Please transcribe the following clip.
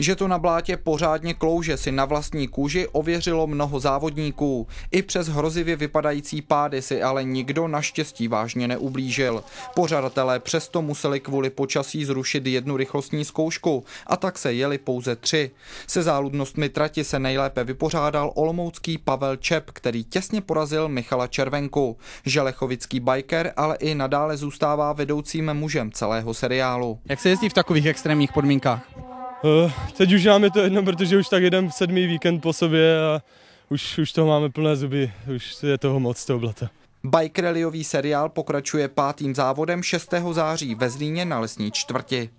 Že to na blátě pořádně klouže si na vlastní kůži ověřilo mnoho závodníků. I přes hrozivě vypadající pády si ale nikdo naštěstí vážně neublížil. Pořadatelé přesto museli kvůli počasí zrušit jednu rychlostní zkoušku a tak se jeli pouze tři. Se záludnostmi trati se nejlépe vypořádal olomoucký Pavel Čep, který těsně porazil Michala Červenku. Želechovický biker ale i nadále zůstává vedoucím mužem celého seriálu. Jak se jezdí v takových extrémních podmínkách? Eh, teď už nám je to jedno, protože už tak jeden sedmý víkend po sobě a už, už toho máme plné zuby, už je toho moc, toho blata. Bike rallyový seriál pokračuje pátým závodem 6. září ve Zlíně na lesní čtvrti.